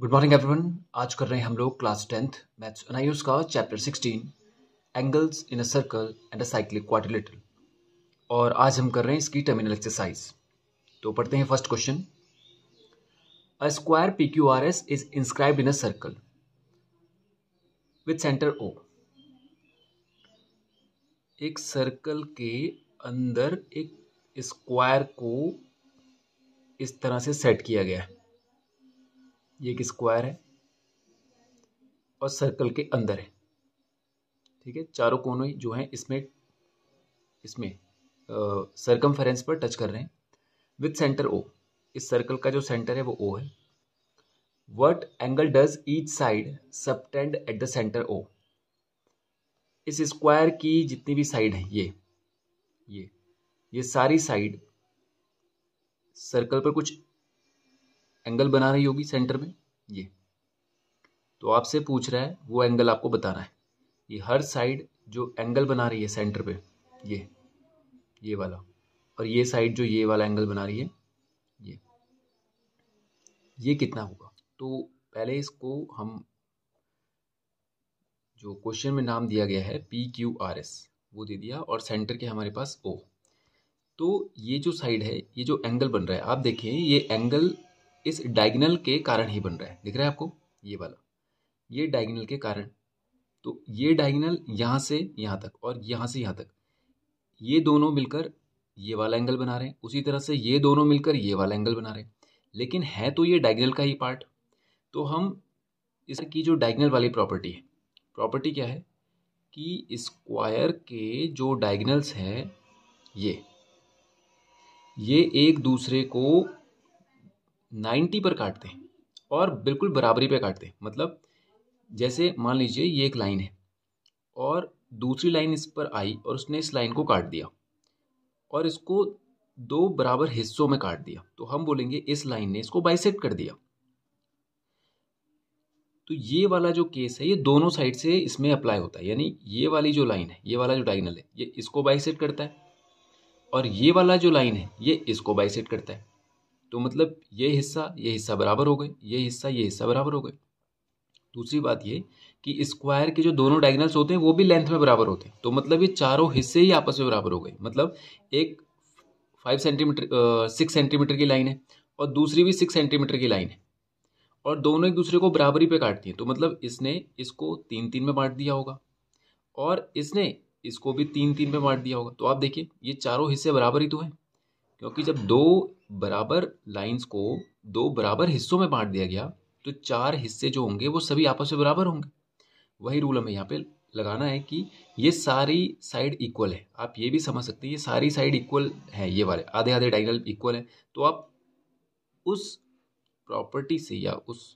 Good morning everyone आज कर रहे हैं हम लोग क्लास टेंथ मैथ्स अनायूस का chapter sixteen angles in a circle and a cyclic quadrilateral और आज हम कर रहे हैं इसकी टर्मिनल एक्सरसाइज तो पढ़ते हैं first question a square P Q R S is inscribe in a circle with centre O एक सर्कल के अंदर एक स्क्वायर को इस तरह से सेट किया गया है ये एक स्क्वायर है और सर्कल के अंदर है ठीक है चारों कोनों जो हैं इसमें इसमें सर्कम पर टच कर रहे हैं विथ सेंटर ओ इस सर्कल का जो सेंटर है वो ओ है what angle does each side subtend at the centre O इस स्क्वायर की जितनी भी साइड है ये ये ये सारी साइड सर्कल पर कुछ एंगल बना रही होगी सेंटर में ये तो आपसे पूछ रहा है वो एंगल आपको बताना है ये हर साइड जो एंगल बना रही है सेंटर पे ये ये वाला और ये साइड जो ये वाला एंगल बना रही है ये ये कितना होगा तो पहले इसको हम जो क्वेश्चन में नाम दिया गया है पी क्यू आर एस वो दे दिया और सेंटर के हमारे पास ओ तो ये जो साइड है ये जो एंगल बन रहा है आप देखें ये एंगल इस डायगनल के कारण ही बन रहा है दिख रहा है आपको ये वाला ये डायगनल के कारण तो ये डायगनल यहाँ से यहाँ तक और यहाँ से यहाँ तक ये दोनों मिलकर ये वाला एंगल बना रहे हैं उसी तरह से ये दोनों मिलकर ये वाला एंगल बना रहे हैं लेकिन है तो ये डायगनल का ही पार्ट तो हम इसकी जो डायगनल वाली प्रॉपर्टी है प्रॉपर्टी क्या है कि स्क्वायर के जो डायगनल्स हैं ये ये एक दूसरे को 90 पर काटते हैं और बिल्कुल बराबरी पे काटते हैं मतलब जैसे मान लीजिए ये एक लाइन है और दूसरी लाइन इस पर आई और उसने इस लाइन को काट दिया और इसको दो बराबर हिस्सों में काट दिया तो हम बोलेंगे इस लाइन ने इसको बाइसेक्ट कर दिया तो ये वाला जो केस है ये दोनों साइड से इसमें अप्लाई होता है यानी ये वाली जो लाइन है ये वाला जो डाइगनल है ये इसको बाइसेट करता है और ये वाला जो लाइन है ये इसको बाइसेट करता है तो मतलब ये हिस्सा ये हिस्सा बराबर हो गए ये हिस्सा ये हिस्सा बराबर हो गए दूसरी बात ये कि स्क्वायर के जो दोनों डायगनल्स होते हैं वो भी लेंथ में बराबर होते हैं तो मतलब ये चारों हिस्से ही आपस में बराबर हो गए मतलब एक फाइव सेंटीमीटर सिक्स सेंटीमीटर की लाइन है और दूसरी भी सिक्स सेंटीमीटर की लाइन है और दोनों एक दूसरे को बराबरी पे काटती हैं तो मतलब इसने इसको तीन तीन में बांट दिया होगा और इसने इसको भी तीन तीन में बांट दिया होगा तो आप देखिए ये चारों हिस्से बराबर ही तो हैं क्योंकि जब दो बराबर लाइंस को दो बराबर हिस्सों में बांट दिया गया तो चार हिस्से जो होंगे वो सभी आपस में बराबर होंगे वही रूल हमें यहाँ पे लगाना है कि ये सारी साइड इक्वल है आप ये भी समझ सकते हैं ये सारी साइड इक्वल है ये वाले आधे आधे डाइगनल इक्वल है तो आप उस प्रॉपर्टी से या उस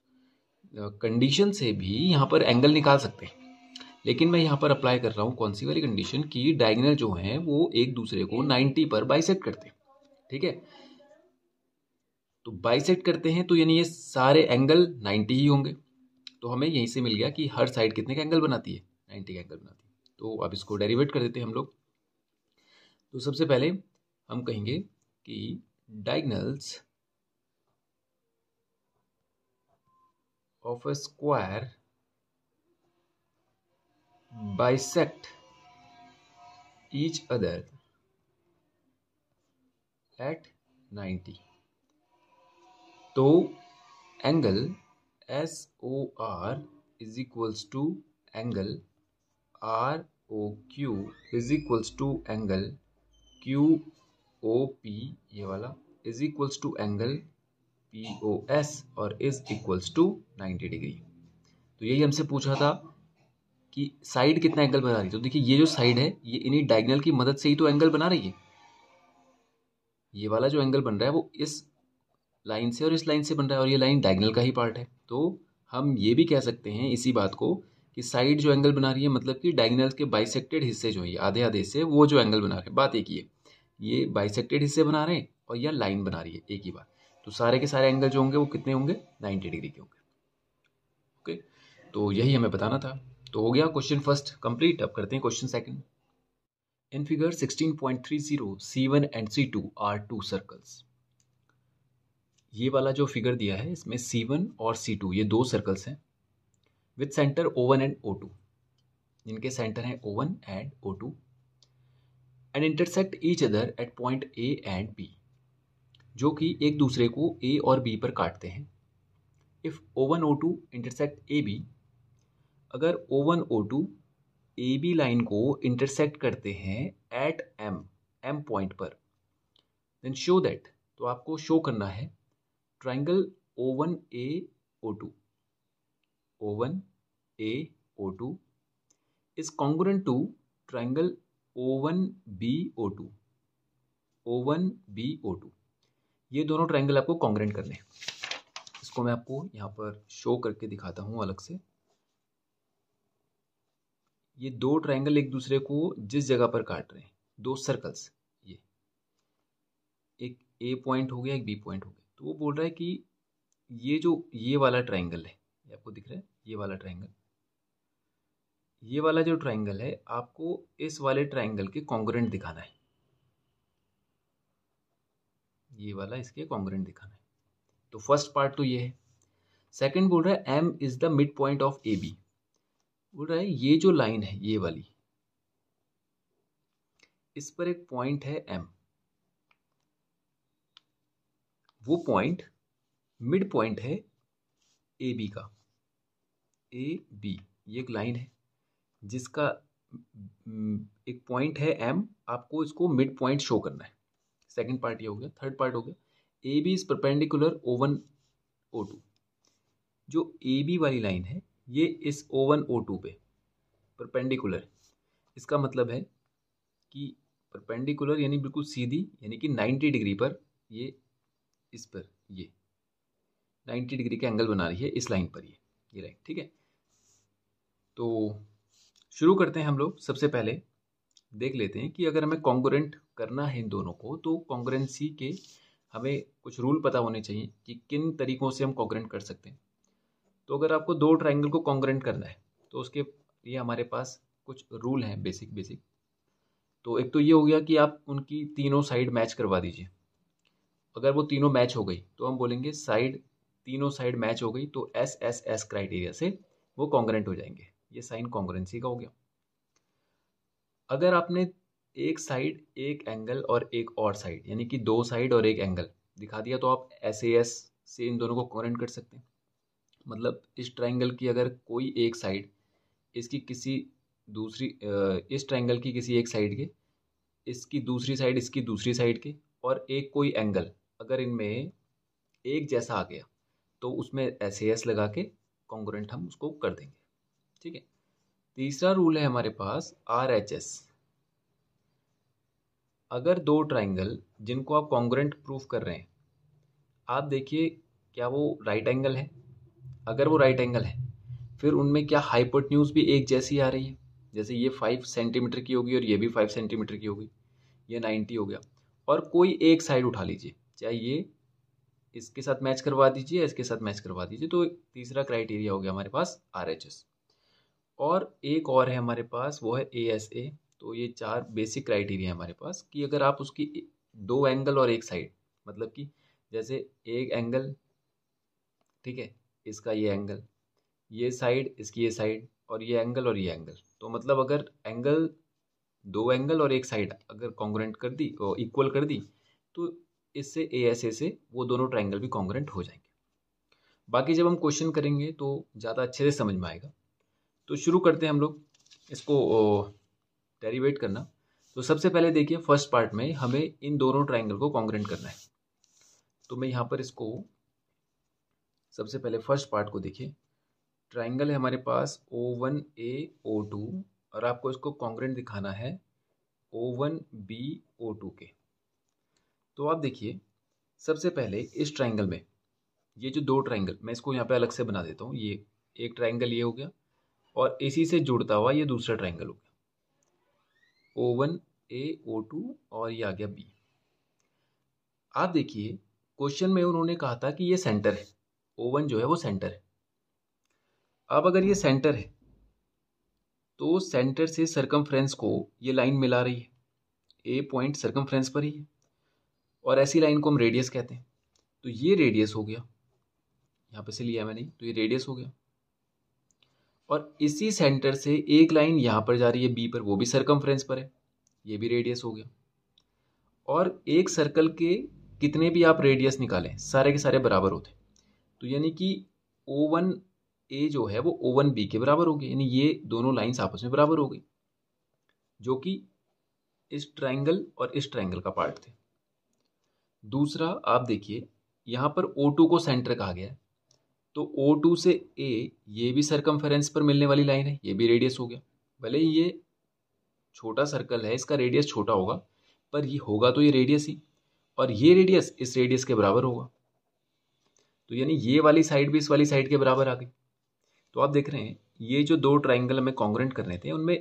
कंडीशन से भी यहाँ पर एंगल निकाल सकते हैं लेकिन मैं यहाँ पर अप्लाई कर रहा हूँ कौन सी वाली कंडीशन कि डायगनल जो हैं वो एक दूसरे को 90 पर बाइसेट करते हैं ठीक है तो बाइसेक्ट करते हैं तो यानी ये सारे एंगल 90 ही होंगे तो हमें यहीं से मिल गया कि हर साइड कितने का एंगल बनाती है 90 का एंगल बनाती है तो अब इसको डेरिवेट कर देते हैं हम लोग तो सबसे पहले हम कहेंगे कि diagonals of a square bisect each other at 90 तो angle S O R is equals to angle R O Q is equals to angle Q O P ये वाला is equals to angle P O S और is equals to 90 degree तो यही हमसे पूछा था कि साइड कितना एंगल बना रही है तो देखिए ये जो साइड है ये इन्हीं डायगनल की मदद से ही तो एंगल बना रही है ये वाला जो एंगल बन रहा है वो इस लाइन से और इस लाइन से बन रहा है और ये लाइन डायगनल का ही पार्ट है तो हम ये भी कह सकते हैं इसी बात को कि साइड जो एंगल बना रही है मतलब कि डायगनल के बाइसेक्टेड हिस्से जो है आधे आधे हिस्से वो जो एंगल बना रहे हैं बात एक ही है ये बाइसेक्टेड हिस्से बना रहे हैं और यह लाइन बना रही है एक ही बार तो सारे के सारे एंगल जो होंगे वो कितने होंगे नाइन्टी डिग्री के होंगे ओके तो यही हमें बताना था तो हो गया क्वेश्चन फर्स्ट कंप्लीट अब करते हैं question second In figure 16.30, C1 and C2 are two circles. ये वाला जो फिगर दिया है इसमें C1 और C2 ये दो सर्कल्स हैं with centre O1 and O2 जिनके सेंटर हैं O1 and O2 and intersect each other at point A and B जो कि एक दूसरे को A और B पर काटते हैं if O1 O2 intersect AB अगर O1 O2 A B line को इंटरसेक्ट करते हैं एट एम एम पॉइंट पर देन शो दैट तो आपको शो करना है triangle O one A O two O one A O two is congruent to triangle O one B O two O one B O two ये दोनों triangle आपको congruent करने हैं इसको मैं आपको यहाँ पर शो करके दिखाता हूँ अलग से ये दो ट्रायंगल एक दूसरे को जिस जगह पर काट रहे हैं दो सर्कल्स ये एक ए पॉइंट हो गया एक बी पॉइंट हो गया तो वो बोल रहा है कि ये जो ये वाला ट्रायंगल है ये आपको दिख रहा है ये वाला ट्रायंगल ये वाला जो ट्रायंगल है आपको इस वाले ट्रायंगल के कॉन्ग्रेंट दिखाना है ये वाला इसके कॉन्ग्रेंट दिखाना है तो फर्स्ट पार्ट तो ये है सेकंड बोल रहा है M is the mid point of A B बोल रहा है ये जो लाइन है ये वाली इस पर एक पॉइंट है एम वो पॉइंट मिड पॉइंट है ए बी का ए बी ये एक लाइन है जिसका एक पॉइंट है एम आपको इसको मिड पॉइंट शो करना है सेकंड पार्ट ये हो गया थर्ड पार्ट हो गया A B is perpendicular O one O two जो ए बी वाली लाइन है ये इस ओ वन ओ टू पे परपेंडिकुलर इसका मतलब है कि परपेंडिकुलर यानी बिल्कुल सीधी यानी कि नाइन्टी डिग्री पर ये इस पर ये नाइन्टी डिग्री का एंगल बना रही है इस लाइन पर ये ये लाइन ठीक है तो शुरू करते हैं हम लोग सबसे पहले देख लेते हैं कि अगर हमें कॉन्ग्रेंट करना है इन दोनों को तो कॉन्ग्रेंसी के हमें कुछ रूल पता होने चाहिए कि किन तरीकों से हम कॉन्ग्रेंट कर सकते हैं तो अगर आपको दो ट्राइंगल को कॉन्ग्रेंट करना है तो उसके लिए हमारे पास कुछ रूल हैं बेसिक बेसिक तो एक तो ये हो गया कि आप उनकी तीनों साइड मैच करवा दीजिए अगर वो तीनों मैच हो गई तो हम बोलेंगे साइड तीनों साइड मैच हो गई तो एस एस एस क्राइटेरिया से वो कॉन्ग्रेंट हो जाएंगे ये साइन कॉन्ग्रेंसी का हो गया अगर आपने एक साइड एक एंगल और एक और साइड यानी कि दो साइड और एक एंगल दिखा दिया तो आप एस ए एस से इन दोनों को कॉन्ग्रेंट कर सकते हैं मतलब इस ट्रायंगल की अगर कोई एक साइड इसकी किसी दूसरी इस ट्रायंगल की किसी एक साइड के इसकी दूसरी साइड इसकी दूसरी साइड के और एक कोई एंगल अगर इनमें एक जैसा आ गया तो उसमें एस एस लगा के कॉन्ग्रेंट हम उसको कर देंगे ठीक है तीसरा रूल है हमारे पास आर एच एस अगर दो ट्राइंगल जिनको आप कॉन्ग्रेंट प्रूफ कर रहे हैं आप देखिए क्या वो राइट एंगल है अगर वो राइट एंगल है फिर उनमें क्या हाइपोटन्यूज भी एक जैसी आ रही है जैसे ये फाइव सेंटीमीटर की होगी और ये भी फाइव सेंटीमीटर की होगी ये नाइन्टी हो गया और कोई एक साइड उठा लीजिए चाहे ये इसके साथ मैच करवा दीजिए इसके साथ मैच करवा दीजिए तो तीसरा क्राइटेरिया हो गया हमारे पास आर और एक और है हमारे पास वो है ए एस ए तो ये चार बेसिक क्राइटेरिया है हमारे पास कि अगर आप उसकी दो एंगल और एक साइड मतलब कि जैसे एक एंगल ठीक है इसका ये एंगल ये साइड इसकी ये साइड और ये एंगल और ये एंगल तो मतलब अगर एंगल दो एंगल और एक साइड अगर कॉन्ग्रेंट कर दी और इक्वल कर दी तो इससे ए एस ए से वो दोनों ट्राइंगल भी कॉन्ग्रेंट हो जाएंगे बाकी जब हम क्वेश्चन करेंगे तो ज़्यादा अच्छे से समझ में आएगा तो शुरू करते हैं हम लोग इसको डेरीवेट करना तो सबसे पहले देखिए फर्स्ट पार्ट में हमें इन दोनों ट्राइंगल को कॉन्ग्रेंट करना है तो मैं यहाँ पर इसको सबसे पहले फर्स्ट पार्ट को देखिए ट्राइंगल है हमारे पास ओ वन ए ओ टू और आपको इसको कॉन्ग्रेंट दिखाना है O one B O two के तो आप देखिए सबसे पहले इस ट्राइंगल में ये जो दो ट्राइंगल मैं इसको यहाँ पे अलग से बना देता हूँ ये एक ट्राइंगल ये हो गया और इसी से जुड़ता हुआ ये दूसरा ट्राइंगल हो गया ओ वन ए ओ टू और ये आ गया बी आप देखिए क्वेश्चन में उन्होंने कहा था कि ये सेंटर है ओ वन जो है वो सेंटर है अब अगर ये सेंटर है तो सेंटर से सरकम को ये लाइन मिला रही है ए पॉइंट सरकम पर ही है और ऐसी लाइन को हम रेडियस कहते हैं तो ये रेडियस हो गया यहाँ पे से लिया मैंने तो ये रेडियस हो गया और इसी सेंटर से एक लाइन यहाँ पर जा रही है बी पर वो भी सरकम पर है ये भी रेडियस हो गया और एक सर्कल के कितने भी आप रेडियस निकालें सारे के सारे बराबर होते हैं तो यानी कि ओ वन ए जो है वो ओ वन बी के बराबर हो गई यानी ये दोनों लाइन्स आपस में बराबर हो गई जो कि इस ट्राइंगल और इस ट्राइंगल का पार्ट थे दूसरा आप देखिए यहाँ पर ओ टू को सेंटर कहा गया है तो ओ टू से ए ये भी सरकमफेरेंस पर मिलने वाली लाइन है ये भी रेडियस हो गया भले ही ये छोटा सर्कल है इसका रेडियस छोटा होगा पर ये होगा तो ये रेडियस ही और ये रेडियस इस रेडियस के बराबर होगा तो यानी ये वाली साइड भी इस वाली साइड के बराबर आ गई तो आप देख रहे हैं ये जो दो ट्राइंगल हमें कॉन्ग्रेंट करने थे उनमें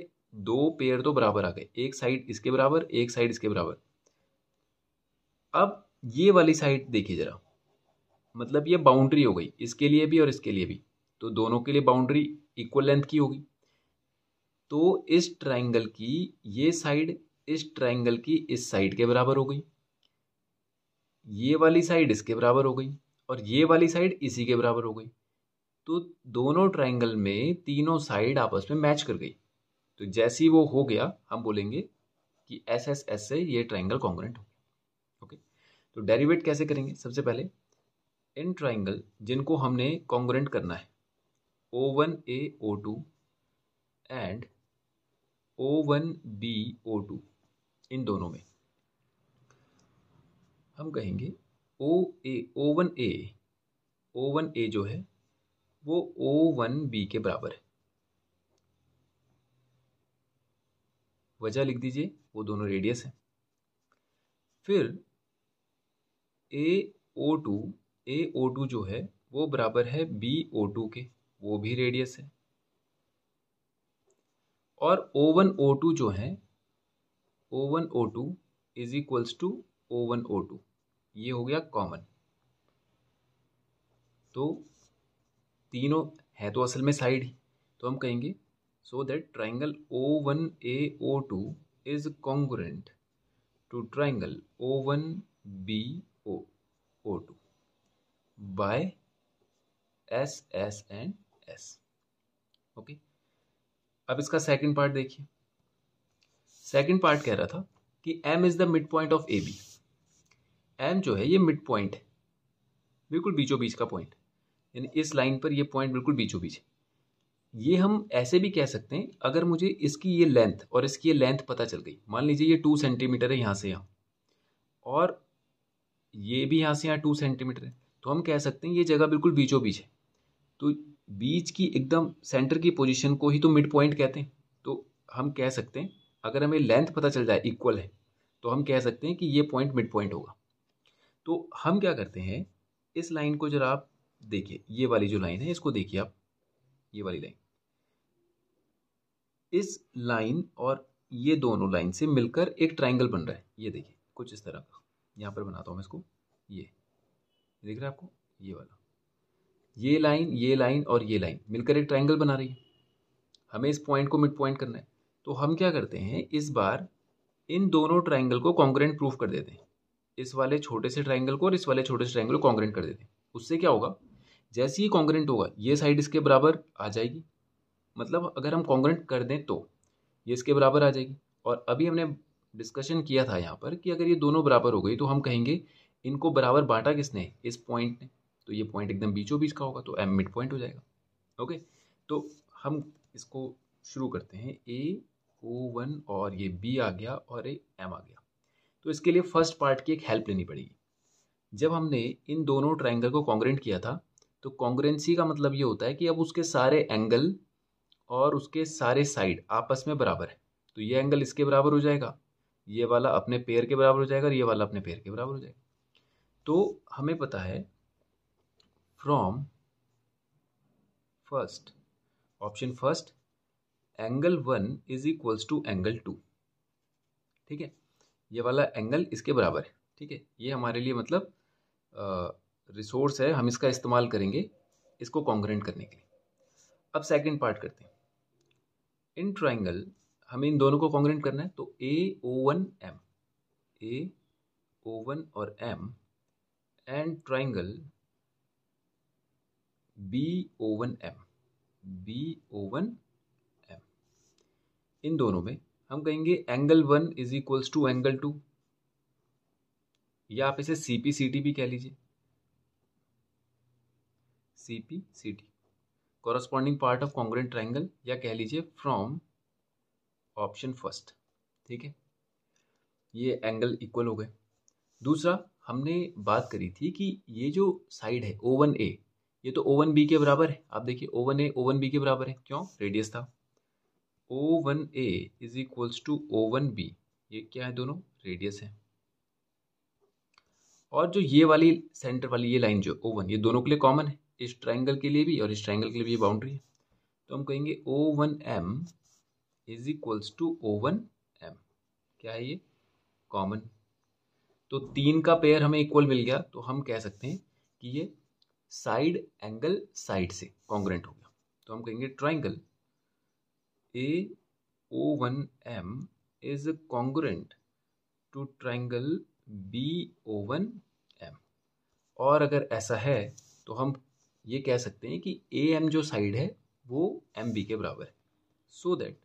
दो पेयर तो बराबर आ गए एक साइड इसके बराबर एक साइड इसके बराबर अब ये वाली साइड देखिए ज़रा मतलब ये बाउंड्री हो गई इसके लिए भी और इसके लिए भी तो दोनों के लिए बाउंड्री इक्वल लेंथ की होगी तो इस ट्राइंगल की ये साइड इस ट्राइंगल की इस साइड के बराबर हो गई ये वाली साइड इसके बराबर हो गई और ये वाली साइड इसी के बराबर हो गई तो दोनों ट्राइंगल में तीनों साइड आपस में मैच कर गई तो जैसे ही वो हो गया हम बोलेंगे कि एस एस एस से ये ट्राइंगल कॉन्ग्रेंट हो ओके तो डेरिवेट कैसे करेंगे सबसे पहले इन ट्राइंगल जिनको हमने कॉन्ग्रेंट करना है O one A O two and O one B O two इन दोनों में हम कहेंगे ओ A O one A O one ए जो है वो ओ वन बी के बराबर है वजह लिख दीजिए वो दोनों रेडियस हैं फिर ए O to A O two जो है वो बराबर है बी ओ टू के वो भी रेडियस है और ओ वन ओ टू जो है O one O two is equals to O one O two ये हो गया कॉमन तो तीनों है तो असल में साइड ही तो हम कहेंगे so that triangle O one A O two is congruent to triangle O one B O O two by S S and S okay अब इसका सेकंड पार्ट देखिए सेकंड पार्ट कह रहा था कि M is the mid point of A B M जो है ये मिड पॉइंट है बिल्कुल बीचों बीच का पॉइंट यानी इस लाइन पर ये पॉइंट बिल्कुल बीचों बीच है ये हम ऐसे भी कह सकते हैं अगर मुझे इसकी ये लेंथ और इसकी ये लेंथ पता चल गई मान लीजिए ये टू सेंटीमीटर है यहाँ से यहाँ और ये भी यहाँ से यहाँ टू सेंटीमीटर है तो हम कह सकते हैं ये जगह बिल्कुल बीचों बीच है तो बीच की एकदम सेंटर की पोजीशन को ही तो मिड पॉइंट कहते हैं तो हम कह सकते हैं अगर हमें लेंथ पता चल जाए इक्वल है तो हम कह सकते हैं कि ये पॉइंट मिड पॉइंट होगा तो हम क्या करते हैं इस लाइन को जरा आप देखिए ये वाली जो लाइन है इसको देखिए आप ये वाली लाइन इस लाइन और ये दोनों लाइन से मिलकर एक ट्राइंगल बन रहा है ये देखिए कुछ इस तरह का यहाँ पर बनाता हूँ मैं इसको ये देख रहे हैं आपको ये वाला ये लाइन ये लाइन और ये लाइन मिलकर एक ट्राइंगल बना रही है हमें इस पॉइंट को मिड पॉइंट करना है तो हम क्या करते हैं इस बार इन दोनों ट्राइंगल को कॉन्ग्रेंट प्रूफ कर देते हैं इस वाले छोटे से ट्राइंगल को और इस वाले छोटे से ट्राइंगल को कॉन्ग्रेंट कर देते हैं उससे क्या होगा जैसे ही कॉन्ग्रेंट होगा ये साइड इसके बराबर आ जाएगी मतलब अगर हम कॉन्ग्रेंट कर दें तो ये इसके बराबर आ जाएगी और अभी हमने डिस्कशन किया था यहाँ पर कि अगर ये दोनों बराबर हो गई तो हम कहेंगे इनको बराबर बांटा किसने इस पॉइंट ने तो ये पॉइंट एकदम बीचों बीच का होगा तो एम मिड पॉइंट हो जाएगा ओके तो हम इसको शुरू करते हैं ए ओ वन और ये बी आ गया और ए एम आ गया तो इसके लिए फर्स्ट पार्ट की एक हेल्प लेनी पड़ेगी जब हमने इन दोनों ट्राइंगल को कॉन्ग्रेंट किया था तो कॉन्ग्रेंसी का मतलब ये होता है कि अब उसके सारे एंगल और उसके सारे साइड आपस में बराबर है तो ये एंगल इसके बराबर हो जाएगा ये वाला अपने पैर के बराबर हो जाएगा और ये वाला अपने पैर के बराबर हो जाएगा तो हमें पता है from first option first angle one is equals to angle two ठीक है ये वाला एंगल इसके बराबर है ठीक है ये हमारे लिए मतलब रिसोर्स है हम इसका इस्तेमाल करेंगे इसको कॉन्ग्रेंट करने के लिए अब सेकंड पार्ट करते हैं इन ट्राइंगल हमें इन दोनों को कॉन्ग्रेंट करना है तो A O one M A O one और M and triangle B O one M B O one M इन दोनों में हम कहेंगे angle one is equals to angle two या आप इसे सीपी सी टी भी कह लीजिए C P C T corresponding part of congruent triangle या कह लीजिए फ्रॉम ऑप्शन फर्स्ट ठीक है ये एंगल इक्वल हो गए दूसरा हमने बात करी थी कि ये जो साइड है ओ वन ए ये तो ओ वन बी के बराबर है आप देखिए O one A O one B के बराबर है क्यों रेडियस था O one A is equals to O one B ये क्या है दोनों रेडियस है और जो ये वाली सेंटर वाली ये लाइन जो ओ वन ये दोनों के लिए कॉमन है इस ट्राइंगल के लिए भी और इस ट्राइंगल के लिए भी बाउंड्री है तो हम कहेंगे O one M is equals to O one M क्या है ये कॉमन तो तीन का पेयर हमें इक्वल मिल गया तो हम कह सकते हैं कि ये साइड एंगल साइड से कॉन्ग्रेंट हो गया तो हम कहेंगे triangle A one M is to triangle B O one M और अगर ऐसा है तो हम ये कह सकते हैं कि ए एम जो साइड है वो एम बी के बराबर है so that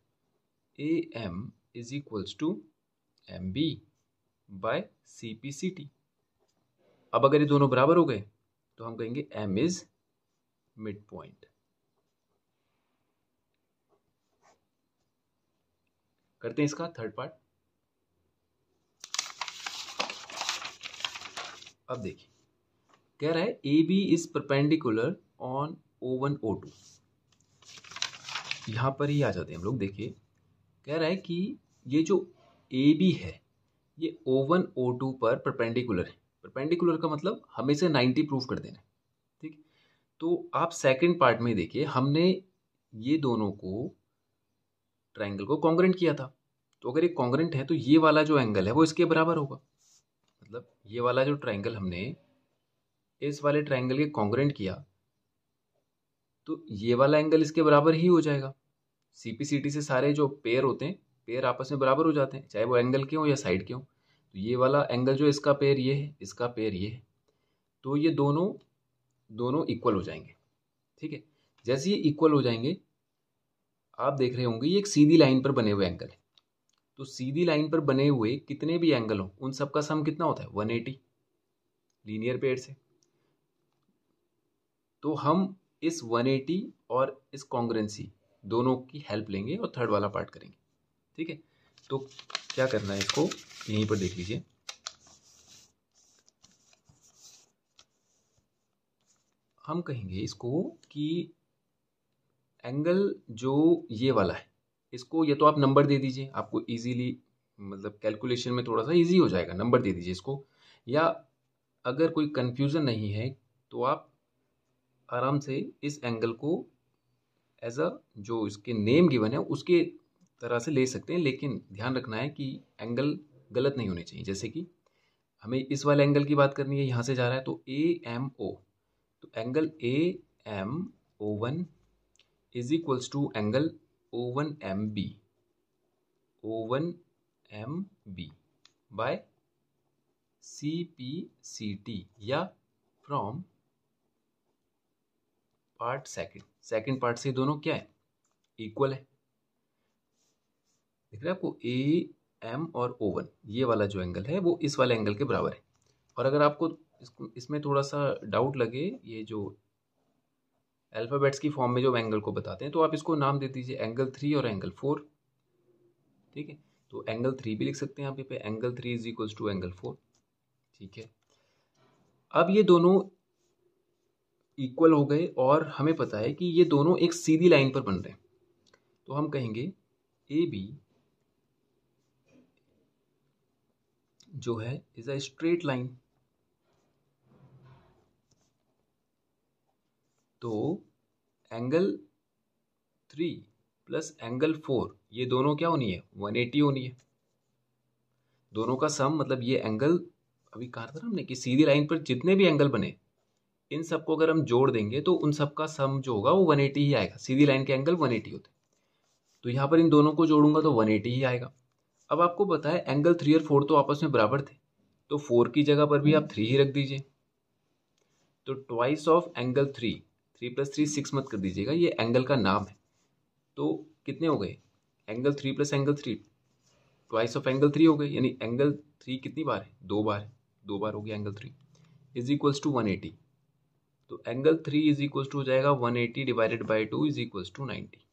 A M is equals to M B by C P C T अब अगर ये दोनों बराबर हो गए तो हम कहेंगे एम इज मिड पॉइंट करते हैं इसका थर्ड पार्ट अब देखिए कह रहा है A B is perpendicular on O one O two यहां पर ही आ जाते हैं हम लोग देखिए कह रहा है कि ये जो ए बी है ये ओ वन ओ टू पर परपेंडिकुलर है परपेंडिकुलर का मतलब हमें से नाइन्टी प्रूफ कर देना है ठीक तो आप सेकंड पार्ट में देखिए हमने ये दोनों को ट्रायंगल को कॉन्ग्रेंट किया था तो अगर ये कॉन्ग्रेंट है तो ये वाला जो एंगल है वो इसके बराबर होगा मतलब ये वाला जो ट्राइंगल हमने इस वाले ट्राइंगल के कॉन्ग्रेंट किया तो ये वाला एंगल इसके बराबर ही हो जाएगा टी से सारे जो पेयर होते हैं पेयर आपस में बराबर हो जाते हैं चाहे वो एंगल के हों या साइड के हों तो ये वाला एंगल जो इसका पेयर ये है इसका पेयर ये है तो ये दोनों दोनों इक्वल हो जाएंगे ठीक है जैसे ये इक्वल हो जाएंगे आप देख रहे होंगे ये एक सीधी लाइन पर बने हुए एंगल है तो सीधी लाइन पर बने हुए कितने भी एंगल हों उन सब का सम कितना होता है वन एटी लीनियर पेड़ से तो हम इस वन एटी और इस कॉन्ग्रेंसी दोनों की हेल्प लेंगे और थर्ड वाला पार्ट करेंगे ठीक है तो क्या करना है इसको यहीं पर देख लीजिए हम कहेंगे इसको कि एंगल जो ये वाला है इसको ये तो आप नंबर दे दीजिए आपको ईजीली मतलब कैलकुलेशन में थोड़ा सा ईजी हो जाएगा नंबर दे दीजिए इसको या अगर कोई कन्फ्यूज़न नहीं है तो आप आराम से इस एंगल को एज अ जो इसके नेम गिवन है उसके तरह से ले सकते हैं लेकिन ध्यान रखना है कि एंगल गलत नहीं होने चाहिए जैसे कि हमें इस वाले एंगल की बात करनी है यहाँ से जा रहा है तो ए एम ओ तो angle A M O one is equals to angle B by C P C T या from part second second part से दोनों क्या है इक्वल है देख रहे आपको ए एम और ओ वन ये वाला जो एंगल है वो इस वाले एंगल के बराबर है और अगर आपको इसमें थोड़ा सा डाउट लगे ये जो अल्फ़ाबेट्स की फॉर्म में जो एंगल को बताते हैं तो आप इसको नाम दे दीजिए एंगल थ्री और एंगल फोर ठीक है तो एंगल थ्री भी लिख सकते हैं आप ये पे angle three is equals to angle four ठीक है अब ये दोनों इक्वल हो गए और हमें पता है कि ये दोनों एक सीधी लाइन पर बन रहे हैं तो हम कहेंगे ए बी जो है इज अ स्ट्रेट लाइन तो angle three plus angle four ये दोनों क्या होनी है वन एटी होनी है दोनों का सम मतलब ये एंगल अभी कहा था ना हमने कि सीधी लाइन पर जितने भी एंगल बने इन सबको अगर हम जोड़ देंगे तो उन सब का सम जो होगा वो वन एटी ही आएगा सीधी लाइन के एंगल वन एटी होते तो यहाँ पर इन दोनों को जोड़ूंगा तो वन एटी ही आएगा अब आपको बताए एंगल थ्री और फोर तो आपस में बराबर थे तो फोर की जगह पर भी आप थ्री ही रख दीजिए तो twice of angle three three plus three six मत कर दीजिएगा ये एंगल का नाम है तो कितने हो गए angle three plus angle three twice of angle three हो गए यानी एंगल थ्री कितनी बार है दो बार है दो बार हो गया angle three is equals to one eighty तो angle three is equals to हो जाएगा one eighty divided by two is equals to ninety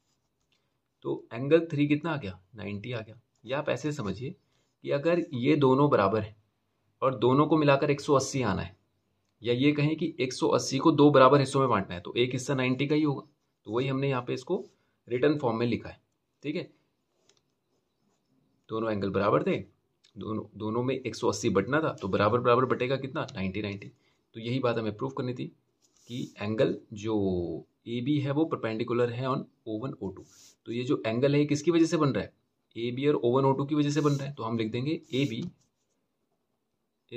तो एंगल थ्री कितना आ गया नाइन्टी आ गया या आप ऐसे समझिए कि अगर ये दोनों बराबर हैं और दोनों को मिलाकर एक सौ अस्सी आना है या ये कहें कि 180 को दो बराबर हिस्सों में बांटना है तो एक हिस्सा 90 का ही होगा तो वही हमने यहाँ पे इसको रिटर्न फॉर्म में लिखा है ठीक है दोनों एंगल बराबर थे दोनों दोनों में 180 बटना था तो बराबर बराबर बटेगा कितना 90 90 तो यही बात हमें प्रूव करनी थी कि एंगल जो ए बी है वो परपेंडिकुलर है on O one O two तो ये जो एंगल है किसकी वजह से बन रहा है ए बी और ओ वन ओ टू की वजह से बन रहा है तो हम लिख देंगे A B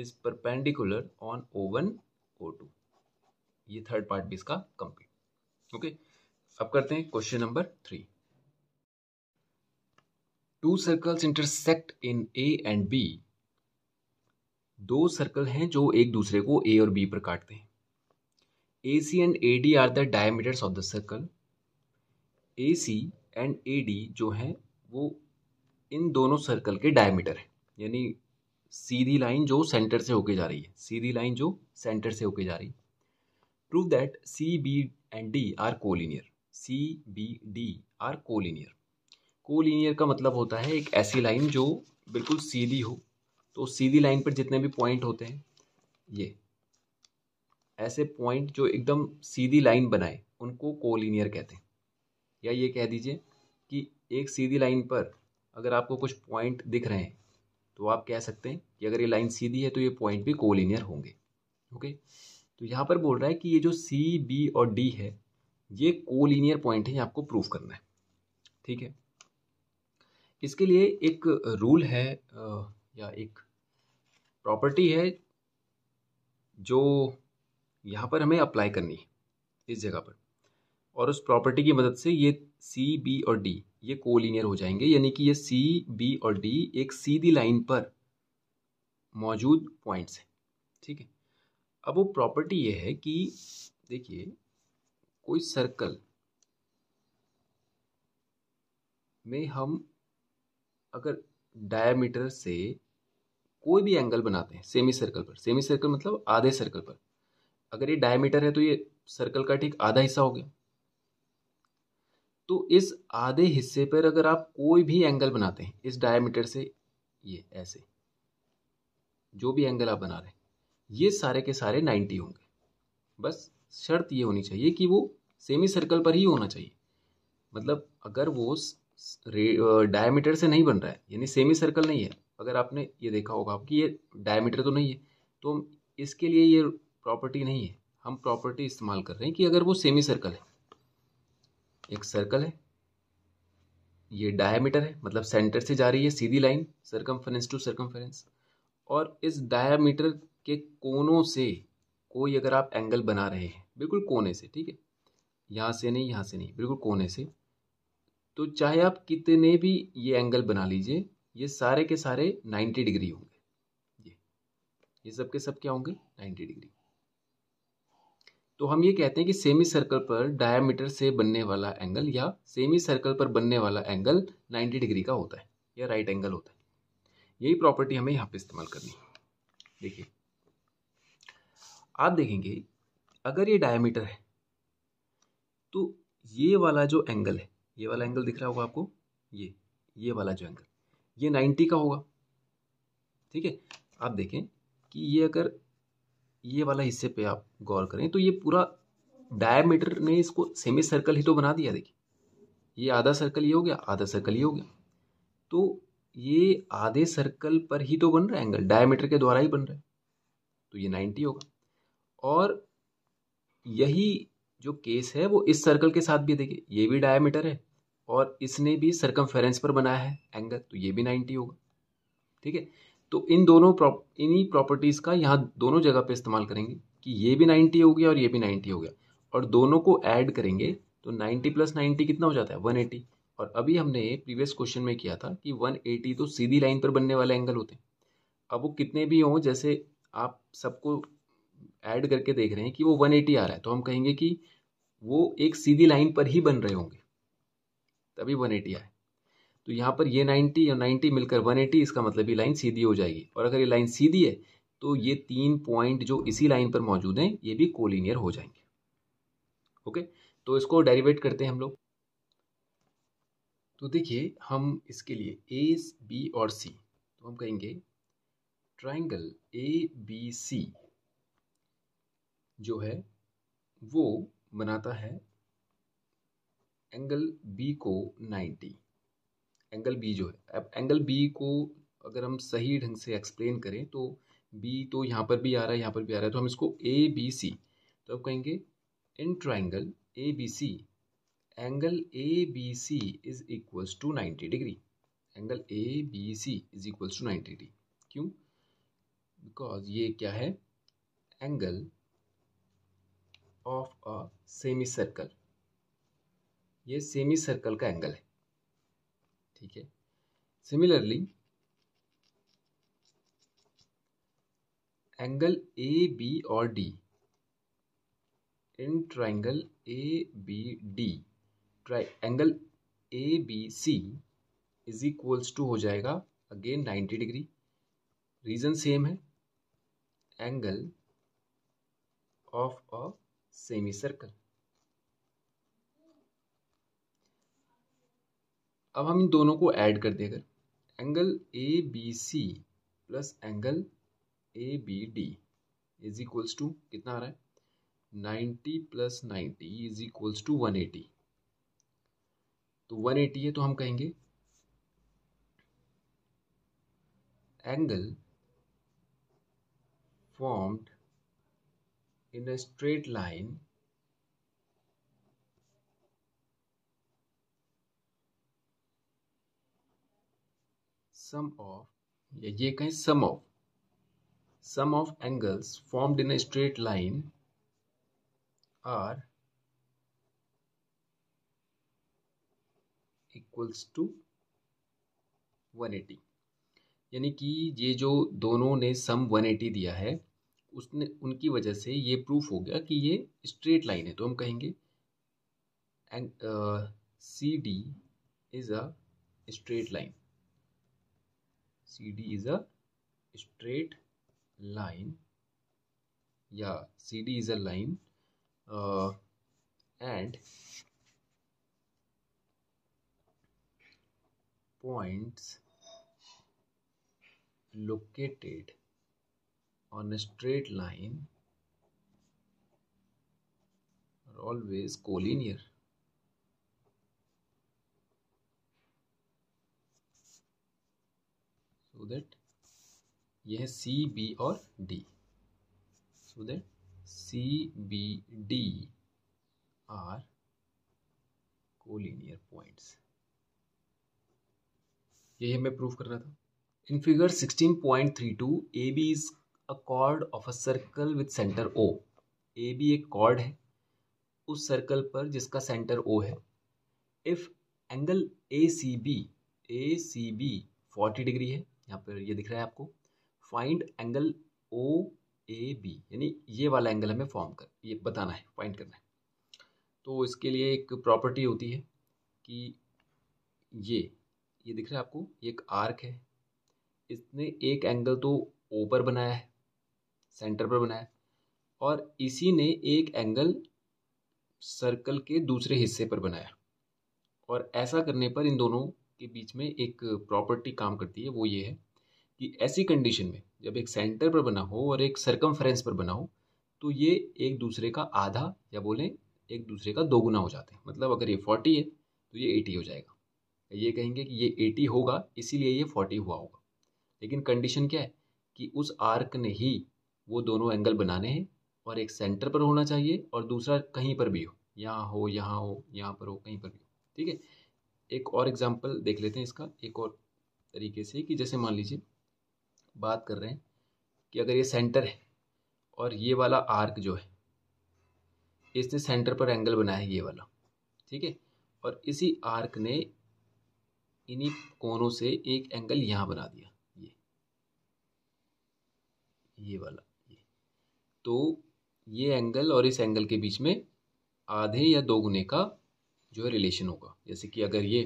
is perpendicular on O one O two ये थर्ड पार्ट भी इसका कंप्लीट ओके अब करते हैं question number three two circles intersect in A and B दो सर्कल हैं जो एक दूसरे को ए और बी पर काटते हैं A C and A D are the diameters of the circle A C and A D जो है वो इन दोनों सर्कल के डायमीटर है यानी सीधी लाइन जो सेंटर से होके जा रही है सीधी लाइन जो सेंटर से होके जा रही है prove that C B and D are collinear C B D are collinear collinear का मतलब होता है एक ऐसी लाइन जो बिल्कुल सीधी हो तो सीधी लाइन पर जितने भी पॉइंट होते हैं ये ऐसे पॉइंट जो एकदम सीधी लाइन बनाए उनको कोलिनियर कहते हैं या ये कह दीजिए कि एक सीधी लाइन पर अगर आपको कुछ पॉइंट दिख रहे हैं तो आप कह सकते हैं कि अगर ये लाइन सीधी है तो ये पॉइंट भी कोलिनियर होंगे ओके तो यहाँ पर बोल रहा है कि ये जो सी बी और डी है ये कोलिनियर पॉइंट है ये आपको प्रूव करना है ठीक है इसके लिए एक रूल है या एक प्रॉपर्टी है जो यहाँ पर हमें अप्लाई करनी है इस जगह पर और उस प्रॉपर्टी की मदद से ये सी बी और डी ये कोलिनियर हो जाएंगे यानी कि ये सी बी और डी एक सीधी लाइन पर मौजूद पॉइंट्स हैं ठीक है अब वो प्रॉपर्टी ये है कि देखिए कोई सर्कल में हम अगर डायमीटर से कोई भी एंगल बनाते हैं सेमी सर्कल पर सेमी सर्कल मतलब आधे सर्कल पर अगर ये डायमीटर है तो ये सर्कल का ठीक आधा हिस्सा हो गया तो इस आधे हिस्से पर अगर आप कोई भी एंगल बनाते हैं इस डायमीटर से ये ऐसे जो भी एंगल आप बना रहे हैं ये सारे के सारे नाइन्टी होंगे बस शर्त ये होनी चाहिए कि वो सेमी सर्कल पर ही होना चाहिए मतलब अगर वो डायमीटर से नहीं बन रहा है यानी सेमी सर्कल नहीं है अगर आपने ये देखा होगा आपकी ये डायमीटर तो नहीं है तो हम इसके लिए ये प्रॉपर्टी नहीं है हम प्रॉपर्टी इस्तेमाल कर रहे हैं कि अगर वो सेमी सर्कल है एक सर्कल है ये डायमीटर है मतलब सेंटर से जा रही है सीधी लाइन सरकमफ्रेंस टू सरकमफ्रेंस और इस डायमीटर के कोनों से कोई अगर आप एंगल बना रहे हैं बिल्कुल कोने से ठीक है यहाँ से नहीं यहाँ से नहीं बिल्कुल कोने से तो चाहे आप कितने भी ये एंगल बना लीजिए ये सारे के सारे नाइन्टी डिग्री होंगे ये ये सब के सब क्या होंगे नाइन्टी डिग्री तो हम ये कहते हैं कि सेमी सर्कल पर डायमीटर से बनने वाला एंगल या सेमी सर्कल पर बनने वाला एंगल 90 डिग्री का होता है या राइट एंगल होता है यही प्रॉपर्टी हमें यहाँ पे इस्तेमाल करनी है देखिए आप देखेंगे अगर ये डायामीटर है तो ये वाला जो एंगल है ये वाला एंगल दिख रहा होगा आपको ये ये वाला जो एंगल ये 90 का होगा ठीक है आप देखें कि ये अगर ये वाला हिस्से पे आप गौर करें तो ये पूरा डायमीटर ने इसको सेमी सर्कल ही तो बना दिया देखिए ये आधा सर्कल ये हो गया आधा सर्कल ये हो गया तो ये आधे सर्कल पर ही तो बन रहा है एंगल डायमीटर के द्वारा ही बन रहा है तो ये नाइन्टी होगा और यही जो केस है वो इस सर्कल के साथ भी देखिए ये भी डायमीटर है और इसने भी सर्कम पर बनाया है एंगल तो ये भी नाइन्टी होगा ठीक है तो इन दोनों प्रॉप इन्हीं प्रॉपर्टीज़ का यहाँ दोनों जगह पे इस्तेमाल करेंगे कि ये भी नाइन्टी हो गया और ये भी नाइन्टी हो गया और दोनों को ऐड करेंगे तो नाइन्टी प्लस नाइन्टी कितना हो जाता है वन एटी और अभी हमने प्रीवियस क्वेश्चन में किया था कि वन एटी तो सीधी लाइन पर बनने वाले एंगल होते हैं अब वो कितने भी हों जैसे आप सबको ऐड करके देख रहे हैं कि वो वन एटी आ रहा है तो हम कहेंगे कि वो एक सीधी लाइन पर ही बन रहे होंगे तभी वन एटी आए तो यहाँ पर ये 90 और 90 मिलकर 180 इसका मतलब ये लाइन सीधी हो जाएगी और अगर ये लाइन सीधी है तो ये तीन पॉइंट जो इसी लाइन पर मौजूद हैं ये भी कोलिनियर हो जाएंगे ओके तो इसको डेरिवेट करते हैं हम लोग तो देखिए हम इसके लिए ए बी और सी तो हम कहेंगे ट्राइंगल ए बी सी जो है वो बनाता है एंगल बी को नाइन्टी एंगल बी जो है अब एंगल बी को अगर हम सही ढंग से एक्सप्लेन करें तो बी तो यहाँ पर भी आ रहा है यहाँ पर भी आ रहा है तो हम इसको ए बी सी तो अब कहेंगे in triangle A B C angle A B C is equals to ninety degree angle A B C is equals to ninety degree क्यों बिकॉज ये क्या है angle of a semi circle ये सेमी सर्कल का angle है ठीक है similarly angle A B और D in triangle A B D triangle A B C is equals to हो जाएगा अगेन 90 डिग्री रीजन सेम है angle of a semi circle अब हम इन दोनों को ऐड कर देंगे angle A B C plus angle A B D is equals to कितना आ रहा है ninety plus ninety is equals to one eighty तो वन एटी है तो हम कहेंगे angle formed in a straight line sum of या ये कहें sum of sum of angles formed in a straight line are equals to 180 यानी कि ये जो दोनों ने सम 180 दिया है उसने उनकी वजह से ये प्रूफ हो गया कि ये स्ट्रेट लाइन है तो हम कहेंगे and C D is a straight line CD is a straight line yeah CD is a line uh, and points located on a straight line are always collinear so that ये है C B और D so that C B D are collinear points यही हमें prove करना था in figure 16.32 A B is a chord of a circle with centre O A B एक chord है उस सर्कल पर जिसका सेंटर ओ है if angle A C B A C B forty degree है यहाँ पर ये दिख रहा है आपको find angle O A B यानी ये वाला एंगल हमें फॉर्म कर ये बताना है फाइंड करना है तो इसके लिए एक प्रॉपर्टी होती है कि ये ये दिख रहा है आपको ये एक आर्क है इसने एक एंगल तो ओ पर बनाया है सेंटर पर बनाया है और इसी ने एक एंगल सर्कल के दूसरे हिस्से पर बनाया और ऐसा करने पर इन दोनों के बीच में एक प्रॉपर्टी काम करती है वो ये है कि ऐसी कंडीशन में जब एक सेंटर पर बना हो और एक सरकम पर बना हो तो ये एक दूसरे का आधा या बोलें एक दूसरे का दोगुना हो जाते हैं मतलब अगर ये फोर्टी है तो ये एटी हो जाएगा ये कहेंगे कि ये एटी होगा इसीलिए ये फोर्टी हुआ होगा लेकिन कंडीशन क्या है कि उस आर्क ने ही वो दोनों एंगल बनाने हैं और एक सेंटर पर होना चाहिए और दूसरा कहीं पर भी हो यहाँ हो यहाँ हो यहाँ पर हो कहीं पर भी हो ठीक है एक और एग्जाम्पल देख लेते हैं इसका एक और तरीके से कि जैसे मान लीजिए बात कर रहे हैं कि अगर ये सेंटर है और ये वाला आर्क जो है इसने सेंटर पर एंगल बनाया है ये वाला ठीक है और इसी आर्क ने इन्हीं कोनों से एक एंगल यहाँ बना दिया ये ये वाला ये तो ये एंगल और इस एंगल के बीच में आधे या दो गुने का जो है रिलेशन होगा जैसे कि अगर ये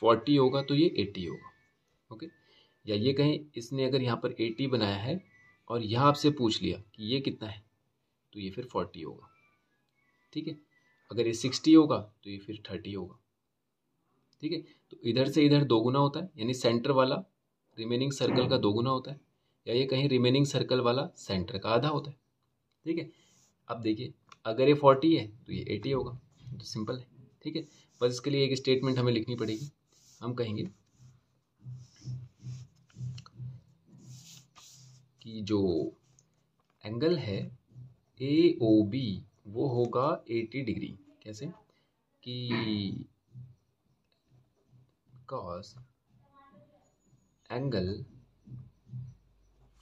फोर्टी होगा तो ये एट्टी होगा ओके या ये कहें इसने अगर यहाँ पर एटी बनाया है और यह आपसे पूछ लिया कि ये कितना है तो ये फिर फोर्टी होगा ठीक है अगर ये सिक्सटी होगा तो ये फिर थर्टी होगा ठीक है तो इधर से इधर दोगुना होता है यानी सेंटर वाला रिमेनिंग सर्कल का दोगुना होता है या ये कहीं रिमेनिंग सर्कल वाला सेंटर का आधा होता है ठीक है अब देखिए अगर ये फोर्टी है तो ये एटी होगा तो सिंपल है ठीक है बस इसके लिए एक स्टेटमेंट हमें लिखनी पड़ेगी हम कहेंगे कि जो एंगल है ए ओ बी वो होगा एटी डिग्री कैसे कि cause angle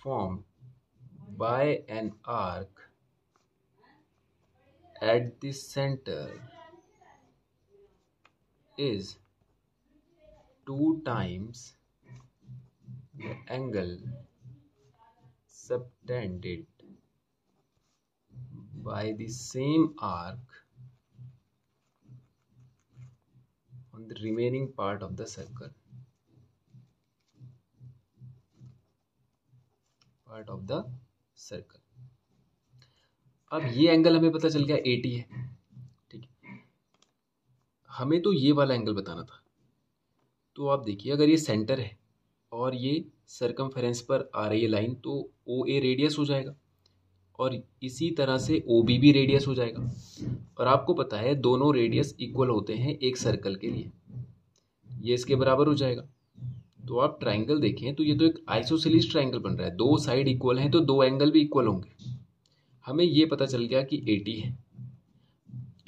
form by an arc at the centre is 2 times the angle subtended by the same arc on the remaining part of the circle part of the circle अब ये angle हमें पता चल गया 80 है हमें तो ये वाला एंगल बताना था तो आप देखिए अगर ये सेंटर है और ये सरकम पर आ रही है लाइन तो ओ ए रेडियस हो जाएगा और इसी तरह से ओ बी भी रेडियस हो जाएगा और आपको पता है दोनों रेडियस इक्वल होते हैं एक सर्कल के लिए ये इसके बराबर हो जाएगा तो आप ट्राइंगल देखें तो ये तो एक आइसोसिलिस ट्राइंगल बन रहा है दो साइड इक्वल हैं तो दो एंगल भी इक्वल होंगे हमें ये पता चल गया कि एटी है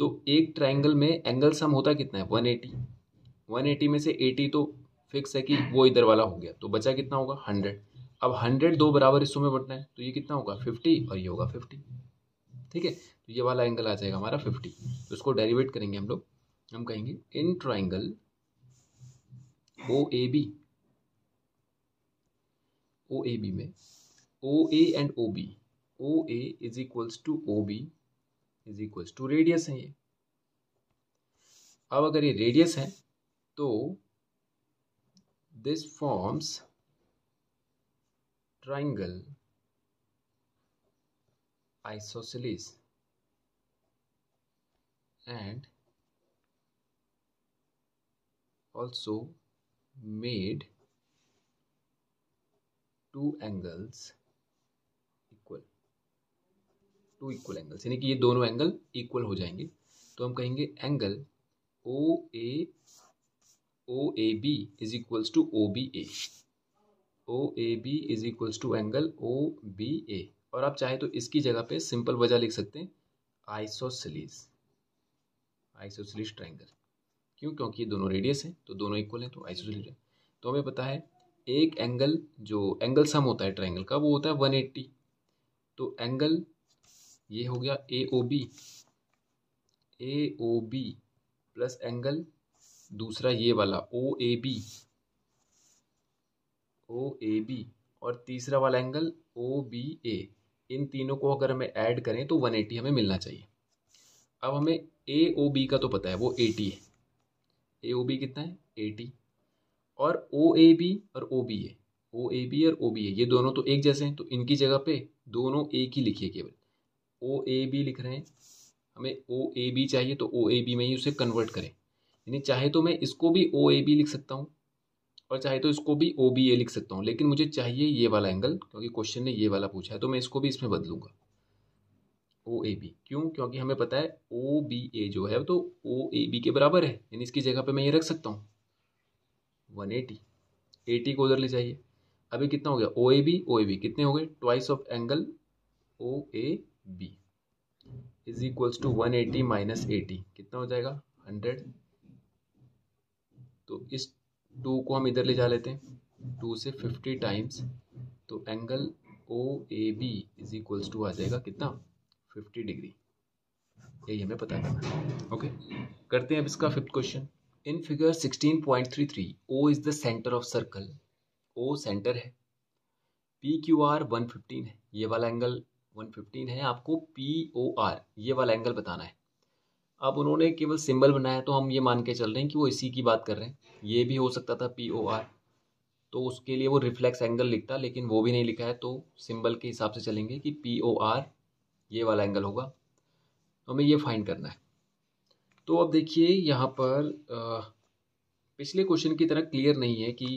तो एक ट्राइंगल में एंगल सम होता कितना है वन एटी वन एटी में से एटी तो फिक्स है कि वो इधर वाला हो गया तो बचा कितना होगा हंड्रेड अब हंड्रेड दो बराबर हिस्सों में बटना है तो ये कितना होगा फिफ्टी और ये होगा फिफ्टी ठीक है तो ये वाला एंगल आ जाएगा हमारा फिफ्टी तो इसको डेरिवेट करेंगे हम लोग हम कहेंगे in triangle O A B O A B में O A and O B O A is equals to O B is equal to radius है ये अब अगर ये रेडियस है तो this forms triangle isosceles and also made two angles two equal angles यानी कि ये दोनों एंगल इक्वल हो जाएंगे तो हम कहेंगे angle O A O A B is equals to O B A O A B is equals to angle O B A और आप चाहे तो इसकी जगह पे सिंपल वजह लिख सकते हैं आइसोसलीज आइसोसलीज ट्राइंगल क्यों क्योंकि ये दोनों रेडियस हैं तो दोनों इक्वल हैं तो आइसोसलीज है तो हमें पता है एक एंगल जो एंगल सम होता है ट्राइंगल का वो होता है वन एट्टी तो एंगल ये हो गया A O B A O B plus angle दूसरा ये वाला ओ A B O A B और तीसरा वाला एंगल ओ बी ए इन तीनों को अगर हमें ऐड करें तो 180 हमें मिलना चाहिए अब हमें ए ओ बी का तो पता है वो 80 है ए ओ बी कितना है 80 और ओ ए बी और ओ B A O A B और ओ बी ए ये दोनों तो एक जैसे हैं तो इनकी जगह पे दोनों एक ही लिखिए केवल ओ ए बी लिख रहे हैं हमें ओ ए बी चाहिए तो ओ ए बी में ही उसे कन्वर्ट करें यानी चाहे तो मैं इसको भी ओ ए बी लिख सकता हूँ और चाहे तो इसको भी ओ बी ए लिख सकता हूँ लेकिन मुझे चाहिए ये वाला एंगल क्योंकि क्वेश्चन ने ये वाला पूछा है तो मैं इसको भी इसमें बदलूंगा ओ ए बी क्यों क्योंकि हमें पता है ओ बी ए जो है तो ओ ए बी के बराबर है यानी इसकी जगह पे मैं ये रख सकता हूँ वन एटी एटी को उधर ले जाइए अभी कितना हो गया ओ A B O A B कितने हो गए twice of angle O A B is equals to one eighty minus eighty कितना हो जाएगा हंड्रेड तो इस टू को हम इधर ले जा लेते हैं टू से फिफ्टी टाइम्स तो angle O A B is equals to आ जाएगा कितना फिफ्टी डिग्री यही हमें पता करना है ओके करते हैं अब इसका fifth question in figure sixteen point three three O is the centre of circle O centre है P Q R one fifteen है ये वाला एंगल 115 है आपको पी ओ आर ये वाला एंगल बताना है अब उन्होंने केवल सिंबल बनाया तो हम ये मान के चल रहे हैं कि वो इसी की बात कर रहे हैं ये भी हो सकता था पी ओ आर तो उसके लिए वो रिफ्लेक्स एंगल लिखता लेकिन वो भी नहीं लिखा है तो सिंबल के हिसाब से चलेंगे कि पी ओ आर ये वाला एंगल होगा तो हमें ये फाइंड करना है तो अब देखिए यहाँ पर पिछले क्वेश्चन की तरह क्लियर नहीं है कि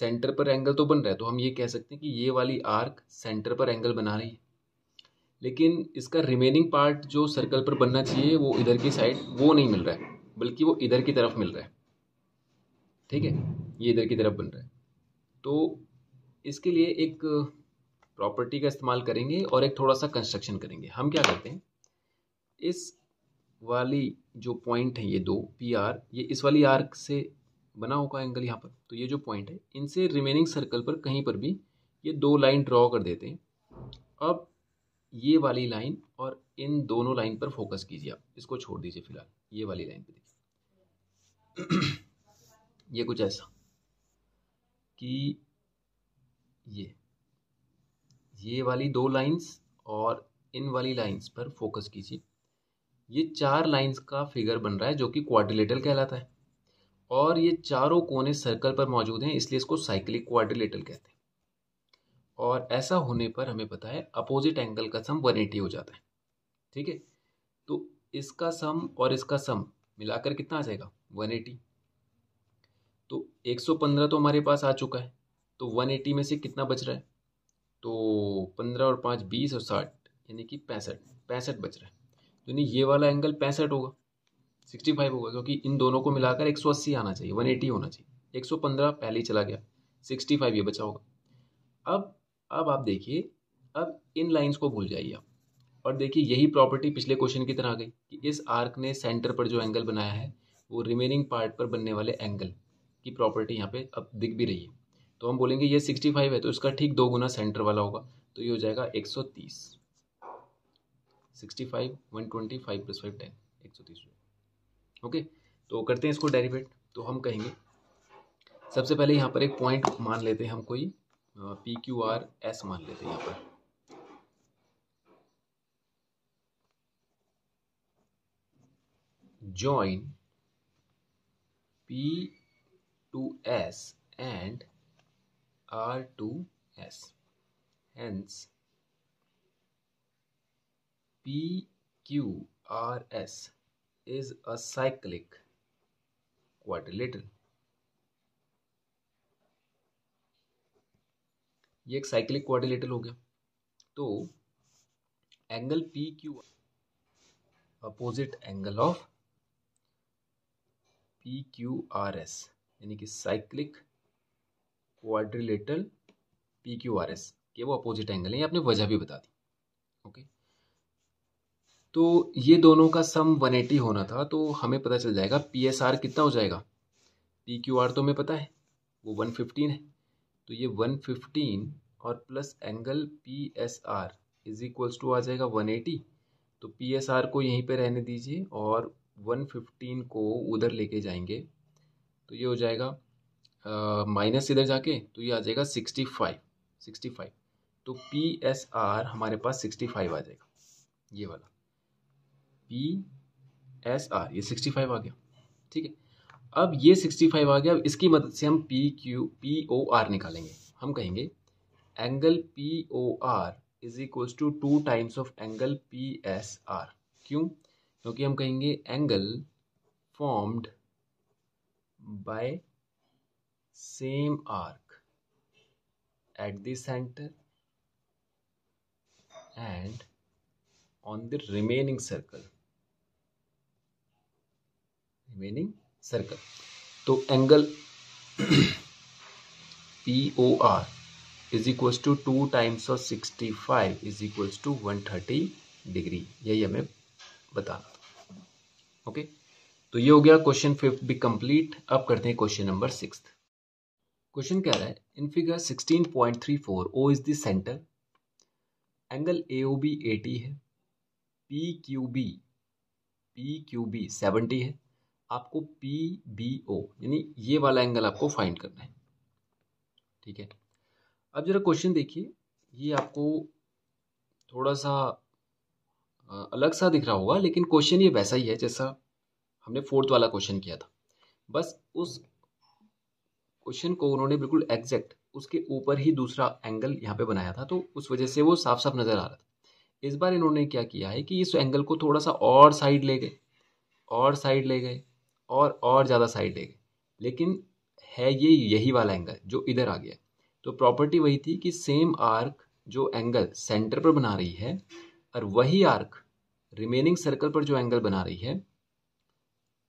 सेंटर पर एंगल तो बन रहा है तो हम ये कह सकते हैं कि ये वाली आर्क सेंटर पर एंगल बना रही है लेकिन इसका रिमेनिंग पार्ट जो सर्कल पर बनना चाहिए वो इधर की साइड वो नहीं मिल रहा है बल्कि वो इधर की तरफ मिल रहा है ठीक है ये इधर की तरफ बन रहा है तो इसके लिए एक प्रॉपर्टी का इस्तेमाल करेंगे और एक थोड़ा सा कंस्ट्रक्शन करेंगे हम क्या करते हैं इस वाली जो पॉइंट है ये दो पी आर ये इस वाली आर्क से बना होगा एंगल यहाँ पर तो ये जो पॉइंट है इनसे रिमेनिंग सर्कल पर कहीं पर भी ये दो लाइन ड्रॉ कर देते हैं अब ये वाली लाइन और इन दोनों लाइन पर फोकस कीजिए आप इसको छोड़ दीजिए फिलहाल ये वाली लाइन पे देखिए ये कुछ ऐसा कि ये ये वाली दो लाइंस और इन वाली लाइंस पर फोकस कीजिए ये चार लाइंस का फिगर बन रहा है जो कि क्वाड्रिलेटरल कहलाता है और ये चारों कोने सर्कल पर मौजूद हैं इसलिए इसको साइक्लिक क्वाड्रिलेटरल कहते हैं और ऐसा होने पर हमें पता है अपोजिट एंगल का सम 180 हो जाता है ठीक है तो इसका सम और इसका सम मिलाकर कितना आ जाएगा 180 तो 115 तो हमारे पास आ चुका है तो 180 में से कितना बच रहा है तो 15 और 5 20 और 60 यानी कि पैंसठ पैंसठ बच रहा है तो यानी ये वाला एंगल पैंसठ होगा 65 होगा क्योंकि इन दोनों को मिलाकर 180 आना चाहिए 180 होना चाहिए 115 पहले ही चला गया 65 ये बचा होगा अब अब आप देखिए अब इन लाइंस को भूल जाइए आप और देखिए यही प्रॉपर्टी पिछले क्वेश्चन की तरह आ गई कि इस आर्क ने सेंटर पर जो एंगल बनाया है वो रिमेनिंग पार्ट पर बनने वाले एंगल की प्रॉपर्टी यहाँ पे अब दिख भी रही है तो हम बोलेंगे ये 65 है तो इसका ठीक दो गुना सेंटर वाला होगा तो ये हो जाएगा 130 65 120 5 प्लस एक सौ तीस ओके तो करते हैं इसको डेरिवेट तो हम कहेंगे सबसे पहले यहाँ पर एक पॉइंट मान लेते हैं हम कोई पी क्यू आर एस मान लेते हैं यहाँ पर join P to S and R to S hence P Q R S is a cyclic quadrilateral ये एक साइक्लिक क्वाड्रिलेटरल हो गया तो angle P Q opposite angle of P Q R S यानी कि cyclic quadrilateral P Q R S ये वो opposite angle है ये आपने वजह भी बता दी ओके तो ये दोनों का सम 180 होना था तो हमें पता चल जाएगा पी एस आर कितना हो जाएगा पी क्यू आर तो हमें पता है वो 115 है तो ये वन फिफ्टीन और plus angle P S R is equals to आ जाएगा वन एटी तो पी एस आर को यहीं पे रहने दीजिए और वन फिफ्टीन को उधर लेके जाएंगे तो ये हो जाएगा माइनस uh, इधर जाके तो ये आ जाएगा सिक्सटी फाइव सिक्सटी फाइव तो पी एस आर हमारे पास सिक्सटी फाइव आ जाएगा ये वाला पी एस आर ये सिक्सटी फाइव आ गया ठीक है अब ये सिक्सटी फाइव आ गया अब इसकी मदद से हम P Q P O R निकालेंगे हम कहेंगे angle P O R is equals to two times of angle P S R क्यों क्योंकि हम कहेंगे angle formed by same arc at the centre and on the remaining circle remaining circle तो angle P O R is equals to two times of sixty five is equals to one thirty degree यही हमें बताना okay तो ये हो गया question fifth भी complete अब करते हैं क्वेश्चन नंबर सिक्स क्वेश्चन कह रहा है in figure 16.34 O is the centre angle A O B eighty है P Q B P Q B seventy है आपको पी बी ओ यानी ये वाला एंगल आपको फाइंड करना है ठीक है अब जरा क्वेश्चन देखिए ये आपको थोड़ा सा अलग सा दिख रहा होगा लेकिन क्वेश्चन ये वैसा ही है जैसा हमने फोर्थ वाला क्वेश्चन किया था बस उस क्वेश्चन को उन्होंने बिल्कुल एग्जैक्ट उसके ऊपर ही दूसरा एंगल यहाँ पे बनाया था तो उस वजह से वो साफ साफ नज़र आ रहा था इस बार इन्होंने क्या किया है कि इस एंगल को थोड़ा सा और साइड ले गए और साइड ले गए और और ज़्यादा साइड ले लेकिन है ये यही वाला एंगल जो इधर आ गया तो प्रॉपर्टी वही थी कि सेम आर्क जो एंगल सेंटर पर बना रही है और वही आर्क रिमेनिंग सर्कल पर जो एंगल बना रही है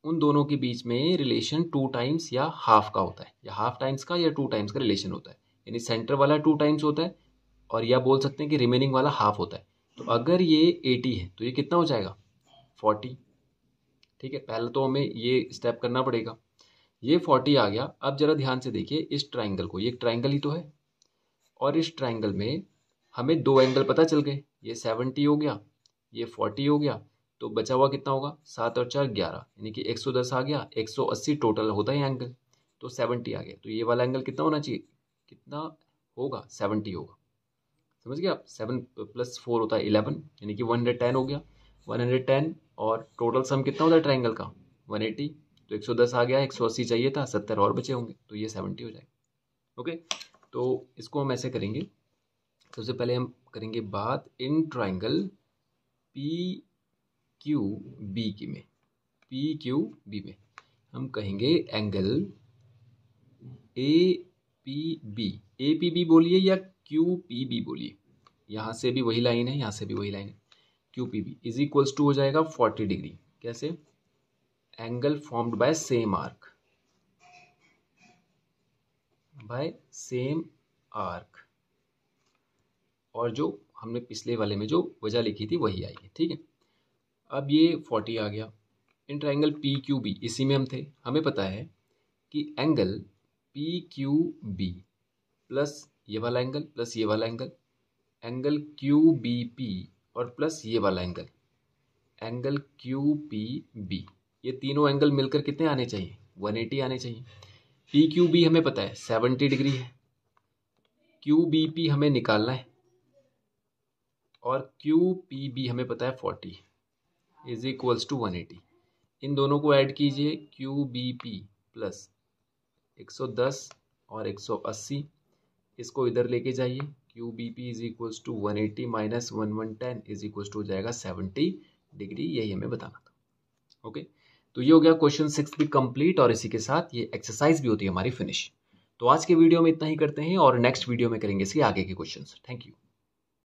उन दोनों के बीच में रिलेशन टू टाइम्स या हाफ का होता है या हाफ टाइम्स का या टू टाइम्स का रिलेशन होता है यानी सेंटर वाला टू टाइम्स होता है और या बोल सकते हैं कि रिमेनिंग वाला हाफ होता है तो अगर ये एटी है तो ये कितना हो जाएगा फोर्टी ठीक है पहले तो हमें ये स्टेप करना पड़ेगा ये फोर्टी आ गया अब जरा ध्यान से देखिए इस ट्राइंगल को ये ट्राइंगल ही तो है और इस ट्राइंगल में हमें दो एंगल पता चल गए ये सेवनटी हो गया ये फोर्टी हो गया तो बचा हुआ कितना होगा सात और चार ग्यारह यानी कि एक सौ दस आ गया एक सौ अस्सी टोटल होता है एंगल तो सेवनटी आ गया तो ये वाला एंगल कितना होना चाहिए कितना होगा सेवनटी होगा समझ गए आप सेवन प्लस फोर होता है इलेवन यानी कि वन हंड्रेड टेन हो गया 110 और टोटल सम कितना होता है ट्राइंगल का 180 तो 110 आ गया 180 चाहिए था 70 और बचे होंगे तो ये 70 हो जाएगा ओके तो इसको हम ऐसे करेंगे सबसे पहले हम करेंगे बात in triangle P Q B की में पी क्यू बी में हम कहेंगे angle A P B A P B बोलिए या क्यू पी बी बोलिए यहाँ से भी वही लाइन है यहाँ से भी वही लाइन है Q P B is equals to हो जाएगा फोर्टी डिग्री कैसे angle formed by same arc by same arc और जो हमने पिछले वाले में जो वजह लिखी थी वही आई है ठीक है अब ये फोर्टी आ गया in triangle P Q B इसी में हम थे हमें पता है कि angle P Q B plus ये वाला एंगल प्लस ये वाला angle angle Q B P और प्लस ये वाला angle angle Q P B ये तीनों एंगल मिलकर कितने आने चाहिए 180 आने चाहिए पी क्यू बी हमें पता है 70 डिग्री है क्यू बी पी हमें निकालना है और क्यू पी बी हमें पता है 40 इज इक्वल्स टू 180 इन दोनों को ऐड कीजिए क्यू बी पी प्लस 110 और 180 इसको इधर लेके जाइए Q B P is equals to one eighty minus one one ten is equals to हो जाएगा सेवेंटी डिग्री यही हमें बताना था ओके तो ये हो गया क्वेश्चन सिक्स भी कंप्लीट और इसी के साथ ये एक्सरसाइज भी होती है हमारी फिनिश तो आज के वीडियो में इतना ही करते हैं और नेक्स्ट वीडियो में करेंगे इसके आगे के क्वेश्चन थैंक यू